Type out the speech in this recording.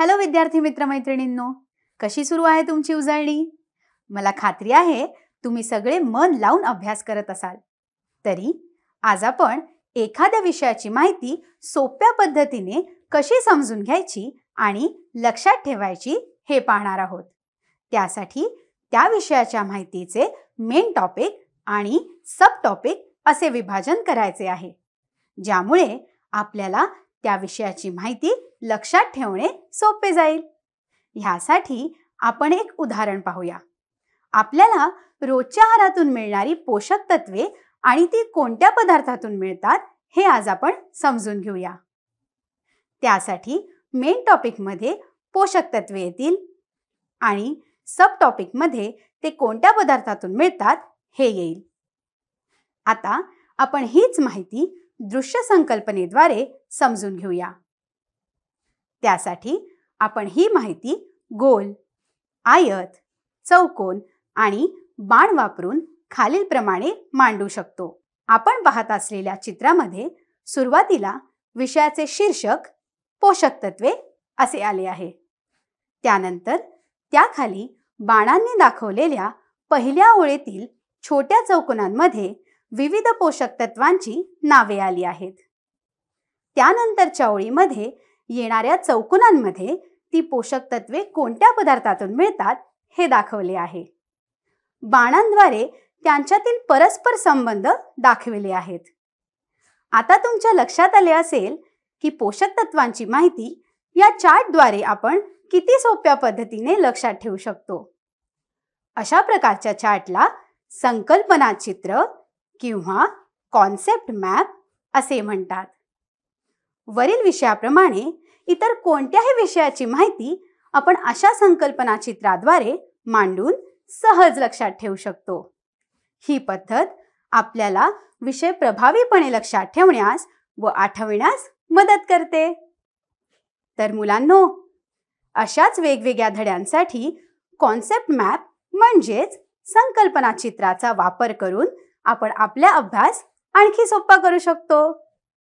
hello विद्यार्थी मित्र मैत्रिणींनो कशी सुरू आहे तुमची उजळणी मला खात्री आहे तुम्ही सगळे मन लावून अभ्यास करत असाल तरी आज आपण एखाद्या विषयाची माहिती सोप्या पद्धतीने कशी समजून घ्यायची आणि लक्षात ठेवायची हे पाहणार आहोत त्यासाठी त्या विषयाच्या माहितीचे मेन टॉपिक आणि सब टॉपिक असे विभाजन करायचे आहे ज्यामुळे आपल्याला त्या विषयाची माहिती लक्षात ठेवणे सोपे जाईल ह्यासाठी आपण एक उदाहरण पाहूया आपल्याला रोजच्या आहारातून मिळणारी पोषक तत्वे आणि ती कोणत्या पदार्थातून मिळतात हे आज आपण समजून घेऊया त्यासाठी मेन टॉपिकमध्ये पोषक तत्वे येतील आणि सब टॉपिकमध्ये ते कोणत्या पदार्थातून मिळतात हे येईल आता आपण हीच माहिती दृश्य संकल्पनेद्वारे समजून घेऊया त्यासाठी आपण ही माहिती गोल आयत चौकोन आणि बाण वापरून खालीलप्रमाणे मांडू शकतो आपण पाहत असलेल्या चित्रामध्ये सुरुवातीला विषयाचे शीर्षक पोषक तत्वे असे आले आहे त्यानंतर त्याखाली बाणांनी दाखवलेल्या पहिल्या ओळीतील छोट्या चौकोनांमध्ये विविध पोषक तत्वांची नावे आली आहेत त्यानंतरच्या ओळीमध्ये येणाऱ्या चौकुनांमध्ये ती पोषक तत्वे कोणत्या पदार्थातून मिळतात हे दाखवले आहे बाणांद्वारे त्यांच्यातील परस्पर संबंध दाखविले आहेत आता तुमच्या लक्षात आले असेल की पोषक तत्वांची माहिती या चार्टद्वारे आपण किती सोप्या पद्धतीने लक्षात ठेवू शकतो अशा प्रकारच्या चार्टला संकल्पना चित्र किंवा कॉन्सेप्ट मॅप असे म्हणतात वरील विषयाप्रमाणे इतर कोणत्याही विषयाची माहिती आपण अशा संकल्पना चित्राद्वारे मांडून सहज लक्षात ठेवू शकतो ही पद्धत आपल्याला विषय प्रभावीपणे लक्षात ठेवण्यास व आठवण्यास मदत करते तर मुलांनो अशाच वेगवेगळ्या धड्यांसाठी कॉन्सेप्ट मॅप म्हणजेच संकल्पना चित्राचा वापर करून आपण आपला अभ्यास आणखी सोप्पा करू शकतो